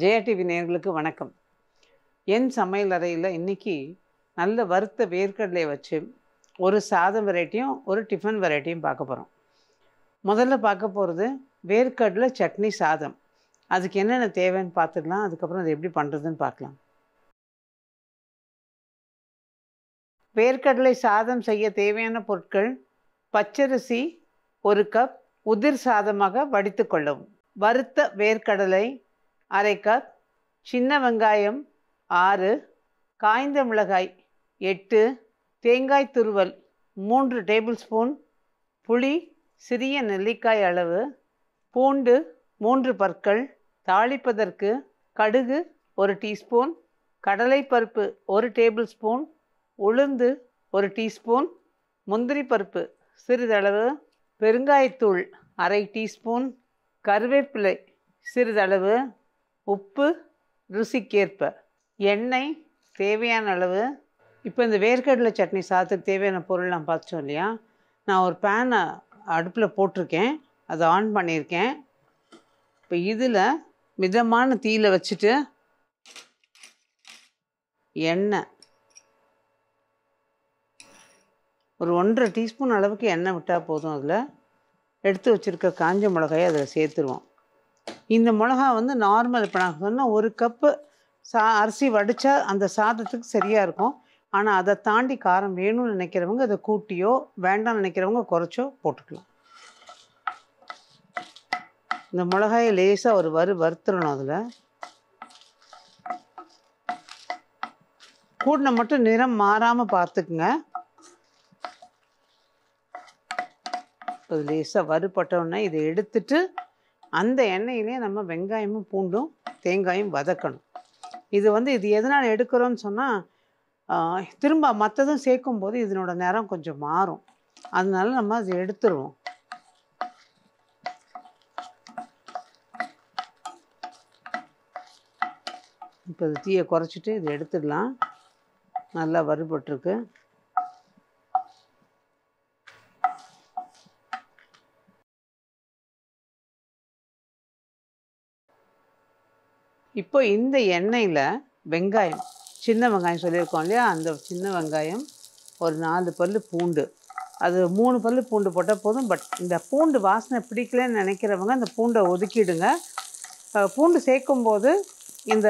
ஜெயடிவி நேர்களுக்கு வணக்கம் என் சமையல் அறையில் இன்றைக்கி நல்ல வறுத்த வேர்க்கடலையை வச்சு ஒரு சாதம் வெரைட்டியும் ஒரு டிஃபன் வெரைட்டியும் பார்க்க போகிறோம் முதல்ல பார்க்க போகிறது வேர்க்கடலை சட்னி சாதம் அதுக்கு என்னென்ன தேவைன்னு பார்த்துக்கலாம் அதுக்கப்புறம் அது எப்படி பண்ணுறதுன்னு பார்க்கலாம் வேர்க்கடலை சாதம் செய்ய தேவையான பொருட்கள் பச்சரிசி ஒரு கப் உதிர் சாதமாக வடித்து கொள்ளவும் வறுத்த வேர்க்கடலை அரை கப் சின்ன வெங்காயம் ஆறு காய்ந்த மிளகாய் எட்டு தேங்காய் துருவல் மூன்று டேபிள் ஸ்பூன் புளி சிறிய நெல்லிக்காய் அளவு பூண்டு மூன்று பற்கள் தாளிப்பதற்கு கடுகு ஒரு டீஸ்பூன் கடலைப்பருப்பு ஒரு டேபிள் ஸ்பூன் உளுந்து ஒரு டீஸ்பூன் முந்திரி பருப்பு சிறிதளவு பெருங்காயத்தூள் அரை டீஸ்பூன் கருவேப்பிலை சிறிதளவு உப்பு ருசிக்கேற்ப எண்ணெய் தேவையான அளவு இப்போ இந்த வேர்க்கடலை சட்னி சாத்துக்கு தேவையான பொருள் நான் பார்த்தோம் இல்லையா நான் ஒரு பேனை அடுப்பில் போட்டிருக்கேன் அதை ஆன் பண்ணியிருக்கேன் இப்போ இதில் மிதமான தீயில் வச்சுட்டு எண்ணெய் ஒரு ஒன்றரை டீஸ்பூன் அளவுக்கு எண்ணெய் விட்டால் போதும் அதில் எடுத்து வச்சுருக்க காஞ்ச மிளகாயை அதில் சேர்த்துருவோம் இந்த மிளகா வந்து நார்மல் இப்போ நான் சொன்ன ஒரு கப்பு சா அரிசி வடித்தா அந்த சாதத்துக்கு சரியாக இருக்கும் ஆனால் அதை தாண்டி காரம் வேணும்னு நினைக்கிறவங்க அதை கூட்டியோ வேண்டாம்னு நினைக்கிறவங்க குறைச்சோ போட்டுக்கலாம் இந்த மிளகாயை லேசாக ஒரு வறு வறுத்துடணும் அதில் கூட்டின மட்டும் நிறம் மாறாமல் பார்த்துக்குங்க இப்போ லேசாக வறுபட்டோன்னே இதை எடுத்துட்டு அந்த எண்ணெயிலே நம்ம வெங்காயமும் பூண்டும் தேங்காயும் வதக்கணும் இது வந்து இது எதனால் எடுக்கிறோன்னு சொன்னால் திரும்ப மற்றதும் சேர்க்கும் போது இதனோட நேரம் கொஞ்சம் மாறும் அதனால நம்ம அதை எடுத்துருவோம் இப்போ இது தீயை குறைச்சிட்டு இது எடுத்துடலாம் நல்லா வறுபட்டுருக்கு இப்போ இந்த எண்ணெயில் வெங்காயம் சின்ன வெங்காயம் சொல்லியிருக்கோம் இல்லையா அந்த சின்ன வெங்காயம் ஒரு நாலு பல் பூண்டு அது மூணு பல் பூண்டு போட்டால் போதும் பட் இந்த பூண்டு வாசனை பிடிக்கலன்னு நினைக்கிறவங்க அந்த பூண்டை ஒதுக்கிடுங்க பூண்டு சேர்க்கும் போது இந்த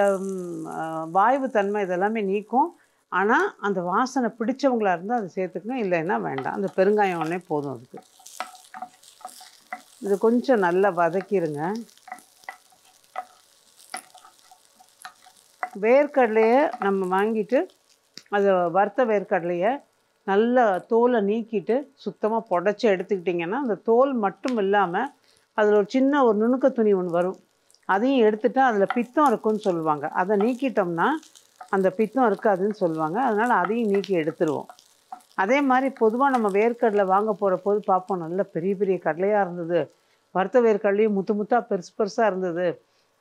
வாயு தன்மை இதெல்லாமே நீக்கும் ஆனால் அந்த வாசனை பிடிச்சவங்களாக இருந்தால் அதை சேர்த்துக்கணும் இல்லைன்னா வேண்டாம் அந்த பெருங்காயம் உடனே போதும் அதுக்கு இது கொஞ்சம் நல்லா வதக்கிடுங்க வேர்க்கடலையை நம்ம வாங்கிட்டு அது வறுத்த வேர்க்கடலையை நல்லா தோலை நீக்கிட்டு சுத்தமாக புடச்சி எடுத்துக்கிட்டிங்கன்னா அந்த தோல் மட்டும் இல்லாமல் அதில் ஒரு சின்ன ஒரு நுணுக்க துணி ஒன்று வரும் அதையும் எடுத்துகிட்டு அதில் பித்தம் இருக்குன்னு சொல்லுவாங்க அதை நீக்கிட்டோம்னா அந்த பித்தம் இருக்காதுன்னு சொல்லுவாங்க அதனால் அதையும் நீக்கி எடுத்துருவோம் அதே மாதிரி பொதுவாக நம்ம வேர்க்கடலை வாங்க போகிற போது பார்ப்போம் நல்ல பெரிய பெரிய கடலையாக இருந்தது வறுத்த வேர்க்கடலையும் முத்து முத்தாக பெருசு பெருசாக இருந்தது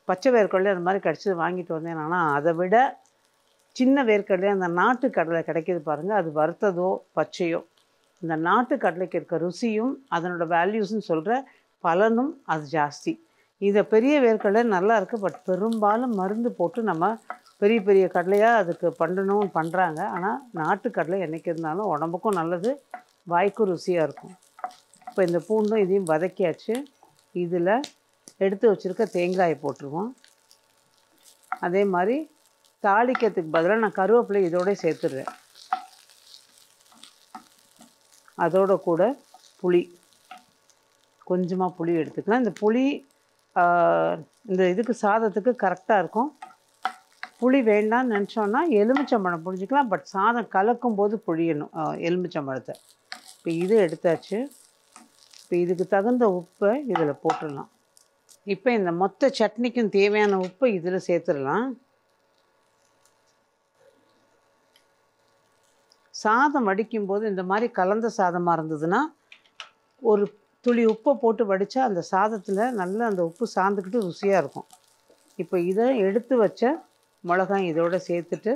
பச்சை வேர்க்கடலை அந்த மாதிரி கிடச்சது வாங்கிட்டு வந்தேன் ஆனால் அதை விட சின்ன வேர்க்கடலை அந்த நாட்டு கடலை கிடைக்கிது பாருங்கள் அது வறுத்ததோ பச்சையோ இந்த நாட்டு கடலைக்கு இருக்க ருசியும் அதனோட வேல்யூஸ்ன்னு சொல்கிற பலனும் அது ஜாஸ்தி இதை பெரிய வேர்க்கடலை நல்லா இருக்குது பட் பெரும்பாலும் மருந்து போட்டு நம்ம பெரிய பெரிய கடலையாக அதுக்கு பண்ணணும்னு பண்ணுறாங்க ஆனால் நாட்டு கடலை என்றைக்கு இருந்தாலும் உடம்புக்கும் நல்லது வாய்க்கும் ருசியாக இருக்கும் இப்போ இந்த பூண்டும் இதையும் வதக்கியாச்சு இதில் எடுத்து வச்சுருக்க தேங்காயை போட்டுருவோம் அதே மாதிரி தாளிக்கிறதுக்கு பதிலாக நான் கருவேப்பிலை இதோடய சேர்த்துடுறேன் அதோட கூட புளி கொஞ்சமாக புளி எடுத்துக்கலாம் இந்த புளி இந்த இதுக்கு சாதத்துக்கு கரெக்டாக இருக்கும் புளி வேண்டாம்னு நினச்சோன்னா எலுமிச்சம்பழம் புழிஞ்சிக்கலாம் பட் சாதம் கலக்கும் போது புளியணும் எலுமிச்சம்பழத்தை இப்போ இது எடுத்தாச்சு இப்போ இதுக்கு தகுந்த உப்பை இதில் போட்டுடலாம் இப்போ இந்த மொத்த சட்னிக்கும் தேவையான உப்பு இதில் சேர்த்துடலாம் சாதம் வடிக்கும்போது இந்த மாதிரி கலந்த சாதமாக இருந்ததுன்னா ஒரு துளி உப்பை போட்டு வடித்தா அந்த சாதத்தில் நல்லா அந்த உப்பு சாந்துக்கிட்டு ருசியாக இருக்கும் இப்போ இதை எடுத்து வச்ச மிளகாய் இதோடு சேர்த்துட்டு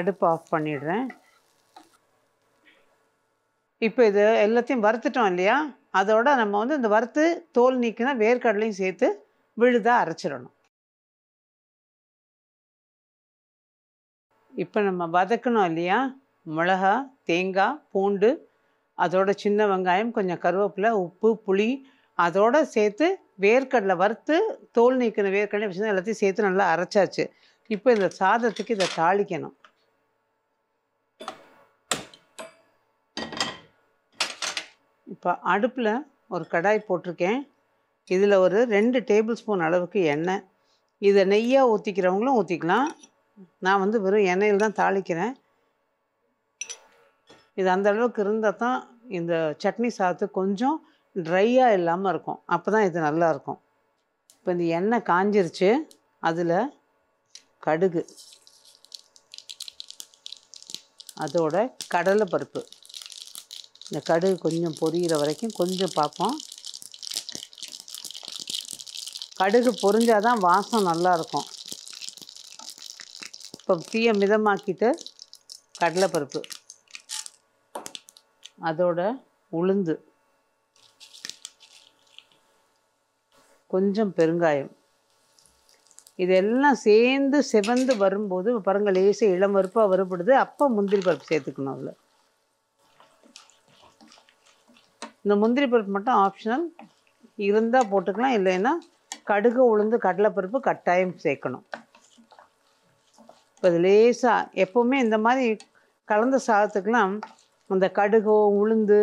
அடுப்பு ஆஃப் பண்ணிடுறேன் இப்போ இது எல்லாத்தையும் வறுத்துட்டோம் இல்லையா அதோட நம்ம வந்து இந்த வறுத்து தோல் நீக்கினா வேர்க்கடலையும் சேர்த்து விழுதாக அரைச்சிடணும் இப்போ நம்ம வதக்கணும் இல்லையா மிளகா தேங்காய் பூண்டு அதோட சின்ன வெங்காயம் கொஞ்சம் கருவேப்பிலை உப்பு புளி அதோட சேர்த்து வேர்க்கடலை வறுத்து தோல் நீக்கின வேர்க்கடலை வச்சுருந்தா எல்லாத்தையும் சேர்த்து நல்லா அரைச்சாச்சு இப்போ இந்த சாதத்துக்கு இதை தாளிக்கணும் இப்போ அடுப்பில் ஒரு கடாய் போட்டிருக்கேன் இதில் ஒரு ரெண்டு டேபிள் ஸ்பூன் அளவுக்கு எண்ணெய் இதை நெய்யாக ஊற்றிக்கிறவங்களும் ஊற்றிக்கலாம் நான் வந்து வெறும் எண்ணெயில் தான் தாளிக்கிறேன் இது அந்த அளவுக்கு இருந்தால் தான் இந்த சட்னி சாத்து கொஞ்சம் ட்ரையாக இல்லாமல் இருக்கும் அப்போ தான் இது நல்லாயிருக்கும் இப்போ இந்த எண்ணெய் காஞ்சிருச்சு அதில் கடுகு அதோட கடலை பருப்பு இந்த கடுகு கொஞ்சம் பொரியிற வரைக்கும் கொஞ்சம் பார்ப்போம் கடுகு பொரிஞ்சால் தான் வாசம் நல்லாயிருக்கும் இப்போ தீயை மிதமாக்கிட்டு கடலைப்பருப்பு அதோட உளுந்து கொஞ்சம் பெருங்காயம் இதெல்லாம் சேர்ந்து செவந்து வரும்போது பாருங்கள் லேசாக இளம் பருப்பாக வருபடுது அப்போ முந்திரி பருப்பு சேர்த்துக்கணும் அவ்வளோ இந்த முந்திரி பருப்பு மட்டும் ஆப்ஷனல் இருந்தால் போட்டுக்கலாம் இல்லைன்னா கடுகு உளுந்து கடலைப்பருப்பு கட்டாயம் சேர்க்கணும் இப்போ லேசாக எப்போவுமே இந்த மாதிரி கலந்த சாதத்துக்கெலாம் அந்த கடுகோ உளுந்து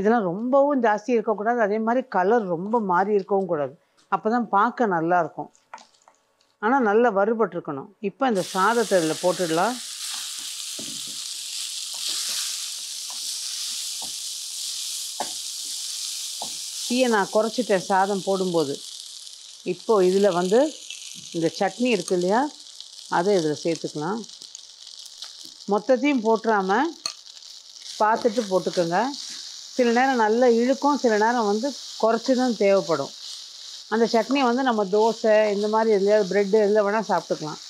இதெல்லாம் ரொம்பவும் ஜாஸ்தி இருக்கக்கூடாது அதே மாதிரி கலர் ரொம்ப மாறி இருக்கவும் கூடாது அப்போ தான் பார்க்க நல்லாயிருக்கும் ஆனால் நல்லா வருபட்டுருக்கணும் இப்போ இந்த சாதத்தை இதில் போட்டுடலாம் தீயை நான் குறைச்சிட்டேன் சாதம் போடும்போது இப்போது இதில் வந்து இந்த சட்னி இருக்கு இல்லையா அதை இதில் சேர்த்துக்கலாம் மொத்தத்தையும் போட்டுறாமல் பார்த்துட்டு போட்டுக்கோங்க சில நேரம் நல்லா இழுக்கும் சில நேரம் வந்து குறைச்சி தான் தேவைப்படும் அந்த சட்னி வந்து நம்ம தோசை இந்த மாதிரி எதுலையாவது ப்ரெட்டு எதில் வேணால் சாப்பிட்டுக்கலாம்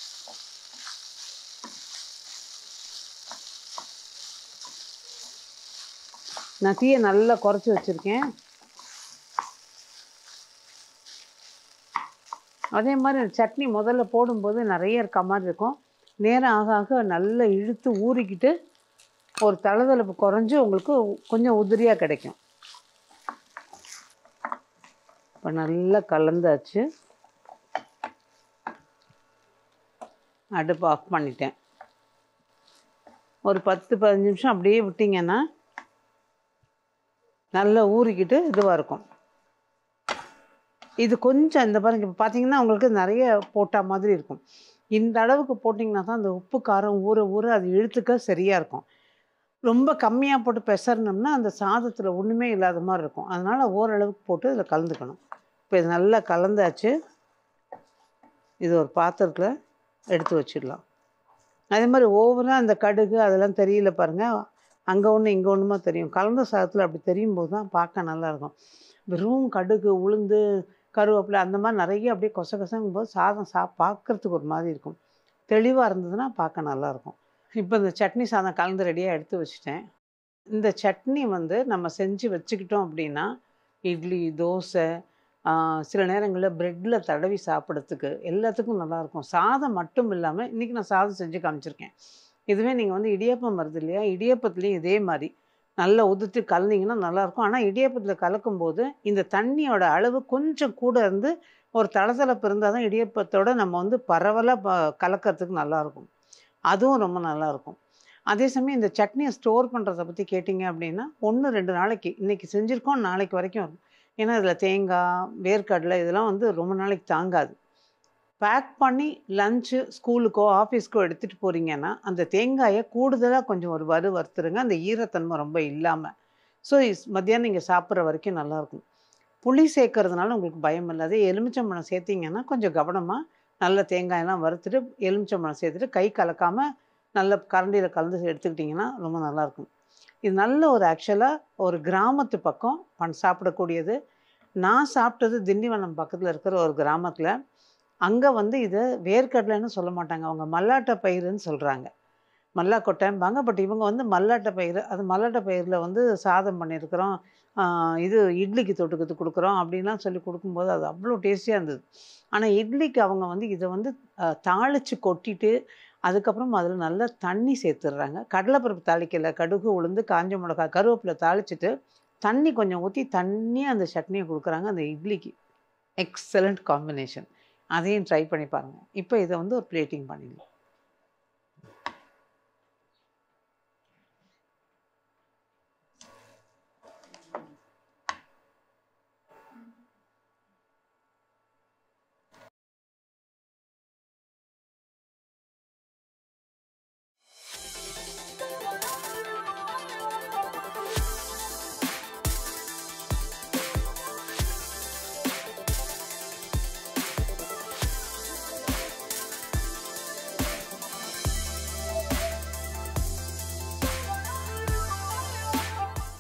நான் தீயை நல்லா குறைச்சி வச்சுருக்கேன் அதே மாதிரி சட்னி முதல்ல போடும்போது நிறைய இருக்க மாதிரி இருக்கும் நேரம் ஆக ஆக நல்லா இழுத்து ஊறிக்கிட்டு ஒரு தளதளப்பு குறைஞ்சி உங்களுக்கு கொஞ்சம் உதிரியாக கிடைக்கும் இப்போ நல்லா கலந்தாச்சு அடுப்பு ஆஃப் பண்ணிட்டேன் ஒரு பத்து பதினஞ்சு நிமிஷம் அப்படியே விட்டிங்கன்னா நல்லா ஊறிக்கிட்டு இதுவாக இருக்கும் இது கொஞ்சம் இந்த பாருங்க இப்போ பார்த்தீங்கன்னா உங்களுக்கு நிறைய போட்டால் மாதிரி இருக்கும் இந்த அளவுக்கு போட்டிங்கன்னா தான் அந்த உப்பு காரம் ஊற ஊற அது இழுத்துக்க சரியாக இருக்கும் ரொம்ப கம்மியாக போட்டு பெசரணும்னா அந்த சாதத்தில் ஒன்றுமே இல்லாத மாதிரி இருக்கும் அதனால் ஓரளவுக்கு போட்டு இதில் கலந்துக்கணும் இப்போ இது நல்லா கலந்தாச்சு இது ஒரு பாத்திரத்தில் எடுத்து வச்சிடலாம் அதே மாதிரி ஓவராக அந்த கடுகு அதெல்லாம் தெரியல பாருங்கள் அங்கே ஒன்று இங்கே ஒன்றுமா தெரியும் கலந்த சாதத்தில் அப்படி தெரியும் போது தான் பார்க்க நல்லாயிருக்கும் வெறும் கடுகு உளுந்து கருவேப்பிலை அந்த மாதிரி நிறைய அப்படியே கொச கொசங்கும் போது சாதம் சா பார்க்குறதுக்கு ஒரு மாதிரி இருக்கும் தெளிவாக இருந்ததுன்னா பார்க்க நல்லாயிருக்கும் இப்போ இந்த சட்னி சாதம் கலந்து ரெடியாக எடுத்து வச்சுட்டேன் இந்த சட்னி வந்து நம்ம செஞ்சு வச்சுக்கிட்டோம் அப்படின்னா இட்லி தோசை சில நேரங்களில் ப்ரெட்டில் தடவி சாப்பிட்றதுக்கு எல்லாத்துக்கும் நல்லாயிருக்கும் சாதம் மட்டும் இல்லாமல் இன்றைக்கி நான் சாதம் செஞ்சு காமிச்சிருக்கேன் இதுவே நீங்கள் வந்து இடியப்பம் வருது இல்லையா இடியப்பத்துலேயும் இதே மாதிரி நல்லா உதிர்த்து கலந்தீங்கன்னா நல்லாயிருக்கும் ஆனால் இடியப்பத்தில் கலக்கும்போது இந்த தண்ணியோட அளவு கொஞ்சம் கூட இருந்து ஒரு தளதளப்பு இருந்தால் தான் இடியப்பத்தோட நம்ம வந்து பரவலாக கலக்கிறதுக்கு நல்லாயிருக்கும் அதுவும் ரொம்ப நல்லாயிருக்கும் அதே சமயம் இந்த சட்னியை ஸ்டோர் பண்ணுறதை பற்றி கேட்டிங்க அப்படின்னா ஒன்று ரெண்டு நாளைக்கு இன்றைக்கி செஞ்சுருக்கோம் நாளைக்கு வரைக்கும் வரும் ஏன்னா இதில் தேங்காய் வேர்க்கடலை இதெல்லாம் வந்து ரொம்ப நாளைக்கு தாங்காது பேக் பண்ணி லஞ்சு ஸ்கூலுக்கோ ஆஃபீஸ்க்கோ எடுத்துகிட்டு போகிறீங்கன்னா அந்த தேங்காயை கூடுதலாக கொஞ்சம் ஒரு வறு வறுத்துருங்க அந்த ஈரத்தன்மை ரொம்ப இல்லாமல் ஸோ மத்தியானம் நீங்கள் சாப்பிட்ற வரைக்கும் நல்லாயிருக்கும் புளி சேர்க்கறதுனால உங்களுக்கு பயம் இல்லாது எலுமிச்சம்பழம் சேர்த்திங்கன்னா கொஞ்சம் கவனமாக நல்ல தேங்காயெல்லாம் வறுத்துட்டு எலுமிச்சம்பழம் சேர்த்துட்டு கை கலக்காமல் நல்ல கரண்டியில் கலந்து எடுத்துக்கிட்டிங்கன்னா ரொம்ப நல்லாயிருக்கும் இது நல்ல ஒரு ஆக்சுவலாக ஒரு கிராமத்து பக்கம் பண் சாப்பிடக்கூடியது நான் சாப்பிட்டது திண்டிவனம் பக்கத்தில் இருக்கிற ஒரு கிராமத்தில் அங்கே வந்து இதை வேர்க்கடலைன்னு சொல்ல மாட்டாங்க அவங்க மல்லாட்ட பயிருன்னு சொல்கிறாங்க மல்லா கொட்டைம்பாங்க பட் இவங்க வந்து மல்லாட்ட பயிர் அது மல்லாட்ட பயிரில் வந்து சாதம் பண்ணியிருக்கிறோம் இது இட்லிக்கு தொட்டுக்கிறது கொடுக்குறோம் அப்படின்லாம் சொல்லி கொடுக்கும்போது அது அவ்வளோ டேஸ்டியாக இருந்தது ஆனால் இட்லிக்கு அவங்க வந்து இதை வந்து தாளித்து கொட்டிட்டு அதுக்கப்புறம் அதில் நல்லா தண்ணி சேர்த்துடுறாங்க கடலைப்பருப்பு தாளிக்கல கடுகு உளுந்து காஞ்ச மிளகா கருவேப்பிலை தாளிச்சிட்டு தண்ணி கொஞ்சம் ஊற்றி தண்ணியாக அந்த சட்னியை கொடுக்குறாங்க அந்த இட்லிக்கு எக்ஸலண்ட் காம்பினேஷன் அதையும் ட்ரை பண்ணி பாருங்கள் இப்போ இதை வந்து ஒரு பிளேட்டிங் பண்ணிடலாம்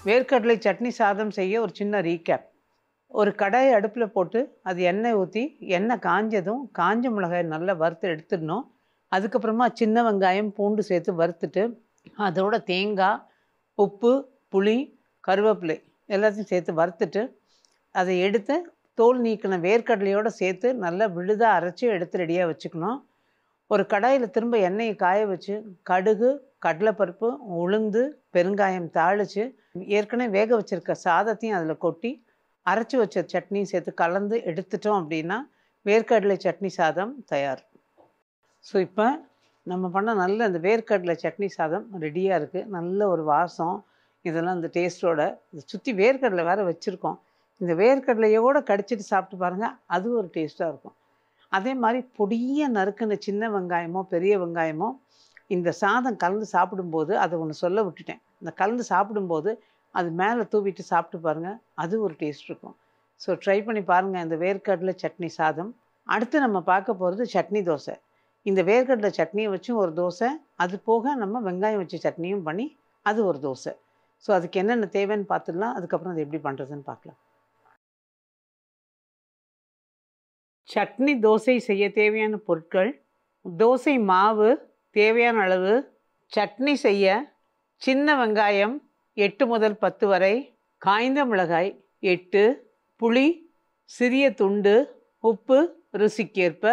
வேர்க்கடலை சட்னி சாதம் செய்ய ஒரு சின்ன ரீகேப் ஒரு கடாயை அடுப்பில் போட்டு அது எண்ணெய் ஊற்றி எண்ணெய் காஞ்சதும் காஞ்ச மிளகாய் நல்லா வறுத்து எடுத்துடணும் அதுக்கப்புறமா சின்ன வெங்காயம் பூண்டு சேர்த்து வறுத்துட்டு அதோட தேங்காய் உப்பு புளி கருவேப்பிலை எல்லாத்தையும் சேர்த்து வறுத்துட்டு அதை எடுத்து தோல் நீக்கின வேர்க்கடலையோடு சேர்த்து நல்லா விழுதாக அரைச்சி எடுத்து ரெடியாக வச்சுக்கணும் ஒரு கடாயில் திரும்ப எண்ணெயை காய வச்சு கடுகு கடலைப்பருப்பு உளுந்து பெருங்காயம் தாளித்து ஏற்கனவே வேக வச்சுருக்க சாதத்தையும் அதில் கொட்டி அரைச்சி வச்ச சட்னியும் சேர்த்து கலந்து எடுத்துட்டோம் அப்படின்னா வேர்க்கடலை சட்னி சாதம் தயார் ஸோ இப்போ நம்ம பண்ண நல்ல அந்த வேர்க்கடலை சட்னி சாதம் ரெடியாக இருக்குது நல்ல ஒரு வாசம் இதெல்லாம் அந்த டேஸ்ட்டோட சுற்றி வேர்க்கடலை வேறு வச்சுருக்கோம் இந்த வேர்க்கடலையோடு கடிச்சிட்டு சாப்பிட்டு பாருங்கள் அது ஒரு டேஸ்ட்டாக இருக்கும் அதே மாதிரி பொடிய நறுக்குன சின்ன வெங்காயமோ பெரிய வெங்காயமோ இந்த சாதம் கலந்து சாப்பிடும்போது அதை ஒன்று சொல்ல விட்டுட்டேன் இந்த கலந்து சாப்பிடும்போது அது மேலே தூவிட்டு சாப்பிட்டு பாருங்கள் அது ஒரு டேஸ்ட் இருக்கும் ஸோ ட்ரை பண்ணி பாருங்கள் இந்த வேர்க்கடலை சட்னி சாதம் அடுத்து நம்ம பார்க்க போகிறது சட்னி தோசை இந்த வேர்க்கடலை சட்னியை வச்சும் ஒரு தோசை அது போக நம்ம வெங்காயம் வச்சு சட்னியும் பண்ணி அது ஒரு தோசை ஸோ அதுக்கு என்னென்ன தேவைன்னு பார்த்துடலாம் அதுக்கப்புறம் அது எப்படி பண்ணுறதுன்னு பார்க்கலாம் சட்னி தோசை செய்ய தேவையான பொருட்கள் தோசை மாவு தேவையான அளவு சட்னி செய்ய சின்ன வெங்காயம் எட்டு முதல் பத்து வரை காய்ந்த மிளகாய் எட்டு புளி சிறிய துண்டு உப்பு ருசிக்கேற்ப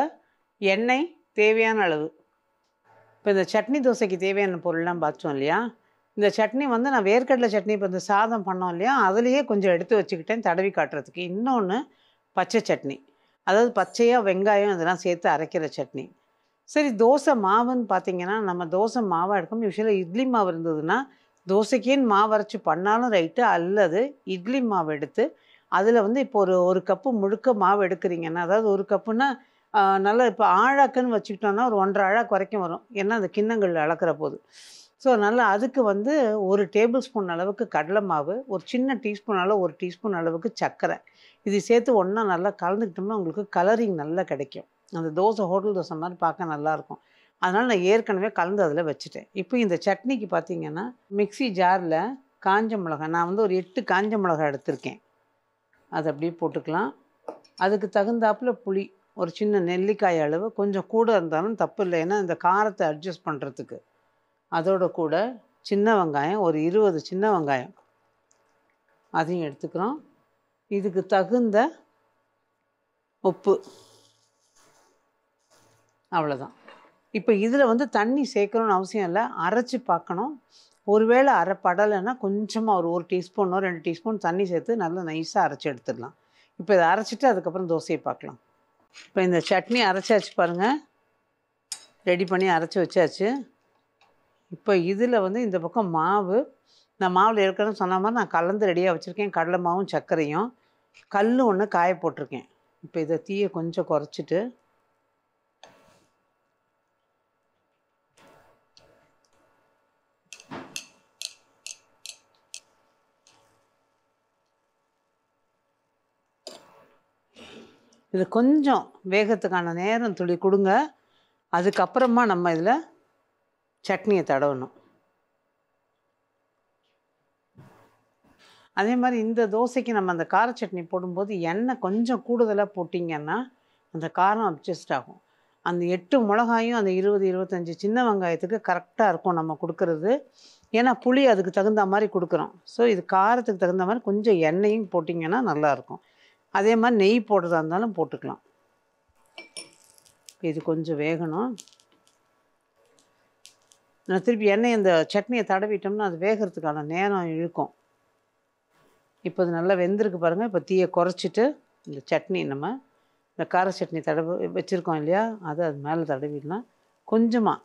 எண்ணெய் தேவையான அளவு இப்போ இந்த சட்னி தோசைக்கு தேவையான பொருள்லாம் பார்த்தோம் இல்லையா இந்த சட்னி வந்து நான் வேர்க்கடலை சட்னி இப்போ இந்த சாதம் பண்ணோம் இல்லையா அதுலேயே கொஞ்சம் எடுத்து வச்சுக்கிட்டேன் தடவி காட்டுறதுக்கு இன்னொன்று பச்சை சட்னி அதாவது பச்சையாக வெங்காயம் இதெல்லாம் சேர்த்து அரைக்கிற சட்னி சரி தோசை மாவுன்னு பார்த்தீங்கன்னா நம்ம தோசை மாவாக எடுக்கும் யூஸ்வலாக இட்லி மாவு இருந்ததுன்னா தோசைக்கேன்னு மாவு அரைச்சி பண்ணாலும் ரைட்டு அல்லது இட்லி மாவு எடுத்து அதில் வந்து இப்போ ஒரு ஒரு கப்பு முழுக்க மாவு எடுக்கிறீங்கன்னா அதாவது ஒரு கப்புனா நல்லா இப்போ ஆழாக்குன்னு வச்சுக்கிட்டோம்னா ஒரு ஒன்றரை ஆழாக்கு வரைக்கும் வரும் ஏன்னா அந்த கிண்ணங்கள் அளக்கிற போது ஸோ நல்லா அதுக்கு வந்து ஒரு டேபிள் ஸ்பூன் அளவுக்கு கடலை மாவு ஒரு சின்ன டீஸ்பூன் அளவு ஒரு டீஸ்பூன் அளவுக்கு சர்க்கரை இது சேர்த்து ஒன்றா நல்லா கலந்துக்கிட்டோம்னா உங்களுக்கு கலரிங் நல்லா கிடைக்கும் அந்த தோசை ஹோட்டல் தோசை மாதிரி பார்க்க நல்லாயிருக்கும் அதனால் நான் ஏற்கனவே கலந்து அதில் வச்சுட்டேன் இப்போ இந்த சட்னிக்கு பார்த்தீங்கன்னா மிக்சி ஜாரில் காஞ்ச மிளகா நான் வந்து ஒரு எட்டு காஞ்ச மிளகா எடுத்திருக்கேன் அது அப்படியே போட்டுக்கலாம் அதுக்கு தகுந்தாப்பில் புளி ஒரு சின்ன நெல்லிக்காய் அளவு கொஞ்சம் கூட இருந்தாலும் தப்பு இல்லை ஏன்னா இந்த காரத்தை அட்ஜஸ்ட் பண்ணுறதுக்கு அதோட கூட சின்ன வெங்காயம் ஒரு இருபது சின்ன வெங்காயம் அதையும் எடுத்துக்கிறோம் இதுக்கு தகுந்த உப்பு அவ்வளோதான் இப்போ இதில் வந்து தண்ணி சேர்க்கணும்னு அவசியம் இல்லை அரைச்சி பார்க்கணும் ஒருவேளை அரை படலைன்னா கொஞ்சமாக ஒரு ஒரு டீஸ்பூனோ ரெண்டு டீஸ்பூன் தண்ணி சேர்த்து நல்லா நைஸாக அரைச்சி எடுத்துடலாம் இப்போ இதை அரைச்சிட்டு அதுக்கப்புறம் தோசையை பார்க்கலாம் இப்போ இந்த சட்னி அரைச்சாச்சு பாருங்கள் ரெடி பண்ணி அரைச்சி வச்சாச்சு இப்போ இதில் வந்து இந்த பக்கம் மாவு நான் மாவில் இருக்கணும்னு சொன்ன மாதிரி நான் கலந்து ரெடியாக வச்சுருக்கேன் கடலை மாவும் சர்க்கரையும் கல் ஒன்று காய போட்டிருக்கேன் இப்போ இதை தீயை கொஞ்சம் குறைச்சிட்டு இது கொஞ்சம் வேகத்துக்கான நேரம் துளி கொடுங்க அதுக்கப்புறமா நம்ம இதில் சட்னியை தடவணும் அதே மாதிரி இந்த தோசைக்கு நம்ம அந்த கார சட்னி போடும்போது எண்ணெய் கொஞ்சம் கூடுதலாக போட்டிங்கன்னா அந்த காரம் அப்ஜஸ்ட் ஆகும் அந்த எட்டு மிளகாயும் அந்த இருபது இருபத்தஞ்சி சின்ன வெங்காயத்துக்கு கரெக்டாக இருக்கும் நம்ம கொடுக்கறது ஏன்னா புளி அதுக்கு தகுந்த மாதிரி கொடுக்குறோம் ஸோ இது காரத்துக்கு தகுந்த மாதிரி கொஞ்சம் எண்ணெயும் போட்டிங்கன்னா நல்லாயிருக்கும் அதே மாதிரி நெய் போடுறதா இருந்தாலும் போட்டுக்கலாம் இது கொஞ்சம் வேகணும் நான் திருப்பி எண்ணெய் இந்த சட்னியை தடவிட்டோம்னா அது வேகிறதுக்கான நேரம் இழுக்கும் இப்போ அது நல்லா வெந்திருக்கு பாருங்கள் இப்போ தீயை குறைச்சிட்டு இந்த சட்னி நம்ம இந்த கார சட்னி தடவு வச்சுருக்கோம் இல்லையா அதை அது மேலே தடவிடலாம் கொஞ்சமாக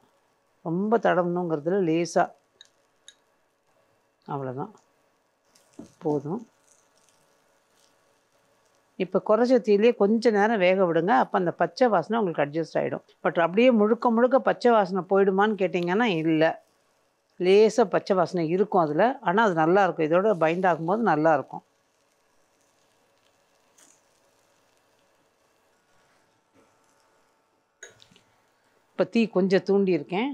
ரொம்ப தடவணுங்கிறதுல லேசாக அவ்வளோதான் போதும் இப்போ குறைச்ச தீலையே கொஞ்சம் நேரம் வேக விடுங்க அப்போ அந்த பச்சை வாசனை உங்களுக்கு அட்ஜஸ்ட் ஆகிடும் பட் அப்படியே முழுக்க முழுக்க பச்சை வாசனை போயிடுமான்னு கேட்டிங்கன்னா இல்லை லேசாக பச்சை வாசனை இருக்கும் அதில் ஆனால் அது நல்லாயிருக்கும் இதோட பைண்ட் ஆகும்போது நல்லாயிருக்கும் இப்போ தீ கொஞ்சம் தூண்டியிருக்கேன்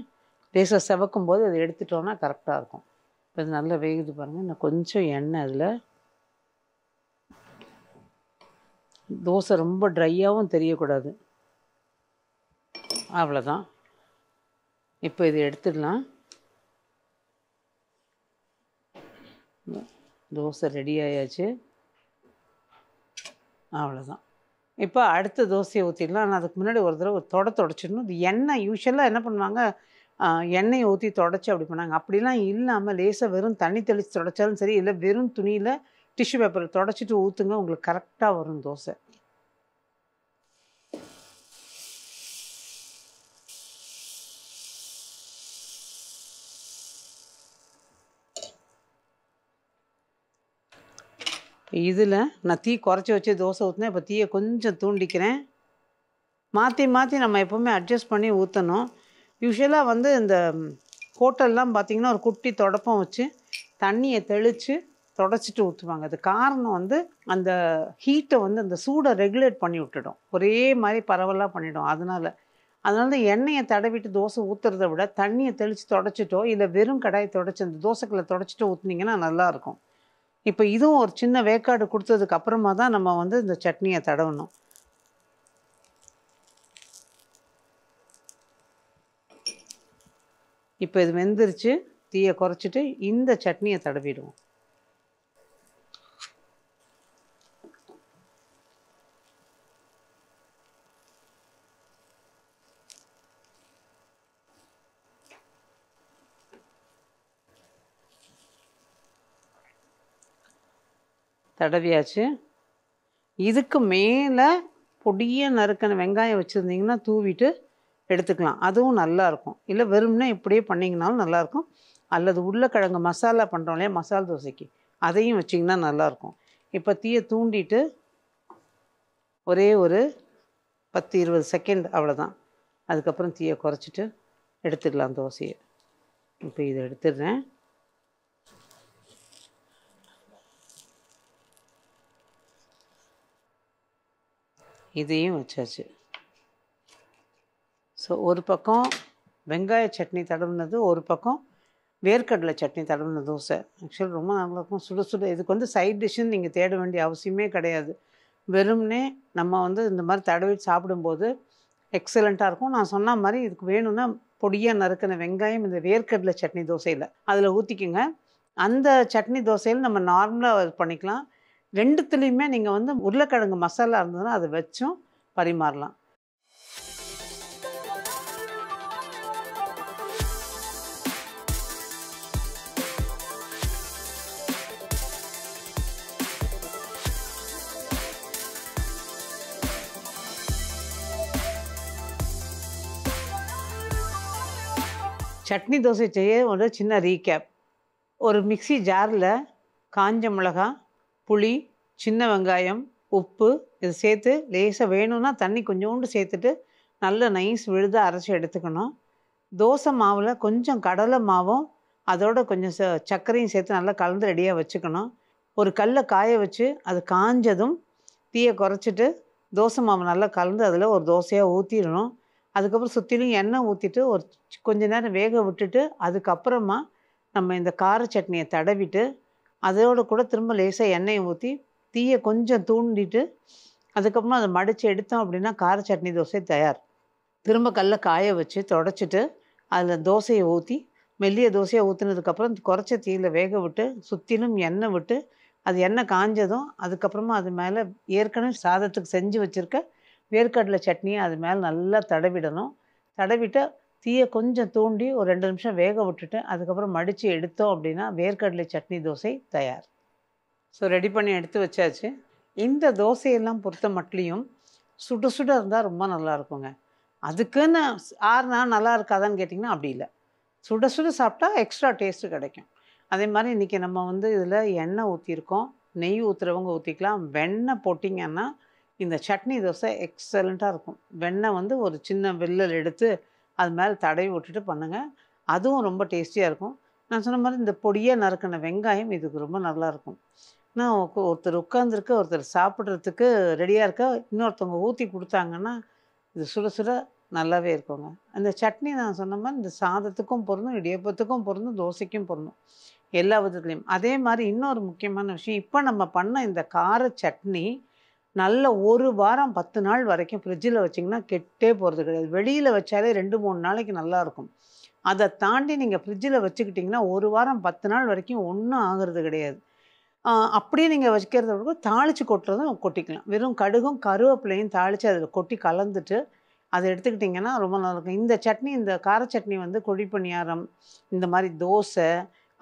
லேசாக செவக்கும் போது அதை எடுத்துட்டோன்னா கரெக்டாக இருக்கும் இப்போ இது நல்லா வேகுது பாருங்கள் இன்னும் கொஞ்சம் எண்ணெய் அதில் தோசை ரொம்ப ட்ரையாகவும் தெரியக்கூடாது அவ்வளோதான் இப்போ இது எடுத்துடலாம் தோசை ரெடி ஆயாச்சு அவ்வளோதான் இப்போ அடுத்த தோசையை ஊற்றிடலாம் ஆனால் அதுக்கு முன்னாடி ஒரு தடவை தொடை தொடச்சிடணும் இது எண்ணெய் யூஸ்வலாக என்ன பண்ணுவாங்க எண்ணெயை ஊற்றி தொடச்சி அப்படி பண்ணாங்க அப்படிலாம் இல்லாமல் லேசாக வெறும் தண்ணி தெளித்து தொடச்சாலும் சரி இல்லை வெறும் துணியில் டிஷ்யூ பேப்பரை தொடச்சிட்டு ஊற்றுங்க உங்களுக்கு கரெக்டாக வரும் தோசை இதில் நான் தீ குறைச்சி வச்சு தோசை ஊற்றினேன் இப்போ தீயை கொஞ்சம் தூண்டிக்கிறேன் மாற்றி மாற்றி நம்ம எப்போவுமே அட்ஜஸ்ட் பண்ணி ஊற்றணும் யூஸ்வலாக வந்து இந்த ஹோட்டல்லாம் பார்த்திங்கன்னா ஒரு குட்டி தொடப்பம் வச்சு தண்ணியை தெளித்து தொடச்சிட்டு ஊற்றுவாங்க அது காரணம் வந்து அந்த ஹீட்டை வந்து அந்த சூடை ரெகுலேட் பண்ணி விட்டுடும் ஒரே மாதிரி பரவலாக பண்ணிவிடும் அதனால் அதனால தான் எண்ணெயை தடவிட்டு தோசை ஊற்றுறத விட தண்ணியை தெளித்து தொடச்சிட்டோ இல்லை வெறும் கடாயை தொடச்சி அந்த தோசைக்குள்ளே தொடச்சிட்டு ஊற்றுனீங்கன்னா நல்லாயிருக்கும் இப்போ இதுவும் ஒரு சின்ன வேக்காடு கொடுத்ததுக்கு அப்புறமா தான் நம்ம வந்து இந்த சட்னியை தடவணும் இப்போ இது வெந்துருச்சு தீயை குறைச்சிட்டு இந்த சட்னியை தடவிடுவோம் தடவியாச்சு இதுக்கு மேலே பொடிய நறுக்கின வெங்காயம் வச்சுருந்தீங்கன்னா தூவிட்டு எடுத்துக்கலாம் அதுவும் நல்லாயிருக்கும் இல்லை வெறும்னா இப்படியே பண்ணிங்கனாலும் நல்லாயிருக்கும் அல்லது உருளைக்கிழங்கு மசாலா பண்ணுறோம் இல்லையா மசாலா தோசைக்கு அதையும் வச்சிங்கன்னா நல்லாயிருக்கும் இப்போ தீயை தூண்டிட்டு ஒரே ஒரு பத்து இருபது செகண்ட் அவ்வளோதான் அதுக்கப்புறம் தீயை குறைச்சிட்டு எடுத்துக்கலாம் தோசையை இப்போ இதை எடுத்துடுறேன் இதையும் வச்சாச்சு ஸோ ஒரு பக்கம் வெங்காய சட்னி தடவுனது ஒரு பக்கம் வேர்க்கடலை சட்னி தடவுன தோசை ஆக்சுவலி ரொம்ப நல்லாயிருக்கும் சுட சுட இதுக்கு வந்து சைட் டிஷ்ஷுன்னு நீங்கள் தேட வேண்டிய அவசியமே கிடையாது வெறும்னே நம்ம வந்து இந்த மாதிரி தடவி சாப்பிடும்போது எக்ஸலண்ட்டாக இருக்கும் நான் சொன்ன மாதிரி இதுக்கு வேணும்னா பொடியாக நறுக்கின வெங்காயம் இந்த வேர்க்கடலை சட்னி தோசையில் அதில் ஊற்றிக்கிங்க அந்த சட்னி தோசையில் நம்ம நார்மலாக பண்ணிக்கலாம் ரெண்டுத்துலேயுமே நீங்கள் வந்து உருளைக்கிழங்கு மசாலா இருந்ததுன்னா அதை வச்சும் பரிமாறலாம் சட்னி தோசை செய்ய ஒரு சின்ன ரீகேப் ஒரு மிக்சி ஜாரில் காஞ்ச மிளகாய் புளி சின்ன வெங்காயம் உப்பு இது சேர்த்து லேசாக வேணும்னா தண்ணி கொஞ்சோண்டு சேர்த்துட்டு நல்ல நைஸ் விழுதாக அரைச்சி எடுத்துக்கணும் தோசை மாவில் கொஞ்சம் கடலை மாவும் அதோட கொஞ்சம் ச சர்க்கரையும் சேர்த்து நல்லா கலந்து ரெடியாக வச்சுக்கணும் ஒரு கல்லை காய வச்சு அது காஞ்சதும் தீயை குறைச்சிட்டு தோசை மாவு நல்லா கலந்து அதில் ஒரு தோசையாக ஊற்றிடணும் அதுக்கப்புறம் சுற்றிலும் எண்ணெய் ஊற்றிட்டு ஒரு கொஞ்ச நேரம் வேக விட்டுட்டு அதுக்கப்புறமா நம்ம இந்த கார சட்னியை தடவிட்டு அதோடு கூட திரும்ப லேசாக எண்ணெயை ஊற்றி தீயை கொஞ்சம் தூண்டிட்டு அதுக்கப்புறம் அதை மடித்து எடுத்தோம் அப்படின்னா கார சட்னி தோசை தயார் திரும்ப கல்ல காய வச்சு தொடச்சிட்டு அதில் தோசையை ஊற்றி மெல்லிய தோசையை ஊற்றுனதுக்கப்புறம் குறைச்ச தீயில் வேக விட்டு சுற்றிலும் எண்ணெய் விட்டு அது எண்ணெய் காஞ்சதும் அதுக்கப்புறமா அது மேலே ஏற்கனவே சாதத்துக்கு செஞ்சு வச்சுருக்க வேர்க்கடலை சட்னியை அது மேலே நல்லா தடவிடணும் தடவிட்டு தீயை கொஞ்சம் தூண்டி ஒரு ரெண்டு நிமிஷம் வேக விட்டுட்டு அதுக்கப்புறம் மடித்து எடுத்தோம் அப்படின்னா வேர்க்கடலை சட்னி தோசை தயார் ஸோ ரெடி பண்ணி எடுத்து வச்சாச்சு இந்த தோசையெல்லாம் பொறுத்த மட்டிலையும் சுட சுட இருந்தால் ரொம்ப நல்லா இருக்குங்க அதுக்குன்னு ஆறுனா நல்லா இருக்காதான்னு கேட்டிங்கன்னா அப்படி இல்லை சுட சுட சாப்பிட்டா எக்ஸ்ட்ரா டேஸ்ட்டு கிடைக்கும் அதே மாதிரி இன்றைக்கி நம்ம வந்து இதில் எண்ணெய் ஊற்றிருக்கோம் நெய் ஊற்றுறவங்க ஊற்றிக்கலாம் வெண்ணெய் போட்டிங்கன்னா இந்த சட்னி தோசை எக்ஸலண்ட்டாக இருக்கும் வெண்ணெய் வந்து ஒரு சின்ன வில்லல் எடுத்து அது மேலே தடவி விட்டுட்டு பண்ணுங்கள் அதுவும் ரொம்ப டேஸ்டியாக இருக்கும் நான் சொன்ன மாதிரி இந்த பொடியாக நறுக்கின வெங்காயம் இதுக்கு ரொம்ப நல்லாயிருக்கும் நான் ஒருத்தர் உட்காந்துருக்க ஒருத்தர் சாப்பிட்றதுக்கு ரெடியாக இருக்க இன்னொருத்தவங்க ஊற்றி கொடுத்தாங்கன்னா இது சுட சுட நல்லாவே இருக்குங்க அந்த சட்னி நான் சொன்ன மாதிரி இந்த சாதத்துக்கும் பொருந்தும் இடியப்பத்துக்கும் பொருந்தும் தோசைக்கும் பொருந்தும் எல்லா விதத்துலேயும் அதே மாதிரி இன்னொரு முக்கியமான விஷயம் இப்போ நம்ம பண்ண இந்த கார சட்னி நல்ல ஒரு வாரம் பத்து நாள் வரைக்கும் ஃப்ரிட்ஜில் வச்சிங்கன்னா கெட்டே போகிறது கிடையாது வெளியில் வச்சாலே ரெண்டு மூணு நாளைக்கு நல்லாயிருக்கும் அதை தாண்டி நீங்கள் ஃப்ரிட்ஜில் வச்சுக்கிட்டிங்கன்னா ஒரு வாரம் பத்து நாள் வரைக்கும் ஒன்றும் ஆகிறது கிடையாது அப்படியே நீங்கள் வச்சுக்கிறத விட தாளித்து கொட்டுறதும் கொட்டிக்கலாம் வெறும் கடுகும் கருவேப்பிலையும் தாளித்து அதில் கொட்டி கலந்துட்டு அதை எடுத்துக்கிட்டிங்கன்னா ரொம்ப நல்லாயிருக்கும் இந்த சட்னி இந்த கார சட்னி வந்து குழி பணியாரம் இந்த மாதிரி தோசை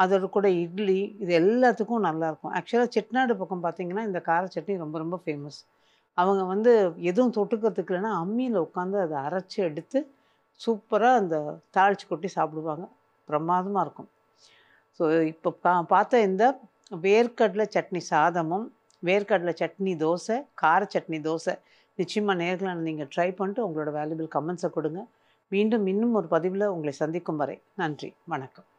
அதோட கூட இட்லி இது எல்லாத்துக்கும் நல்லாயிருக்கும் ஆக்சுவலாக செட்டிநாடு பக்கம் பார்த்திங்கன்னா இந்த கார சட்னி ரொம்ப ரொம்ப ஃபேமஸ் அவங்க வந்து எதுவும் தொட்டுக்கிறதுக்கு இல்லைன்னா அம்மியில் உட்காந்து அதை அரைச்சி எடுத்து சூப்பராக அந்த தாளிச்சு கொட்டி சாப்பிடுவாங்க பிரமாதமாக இருக்கும் ஸோ இப்போ பா பார்த்த இந்த வேர்க்கடலை சட்னி சாதமும் வேர்க்கடலை சட்னி தோசை கார சட்னி தோசை நிச்சயமாக நேரில் நீங்கள் ட்ரை பண்ணிட்டு உங்களோட வேல்யூபிள் கமெண்ட்ஸை கொடுங்க மீண்டும் இன்னும் ஒரு பதிவில் உங்களை சந்திக்கும் வரை நன்றி வணக்கம்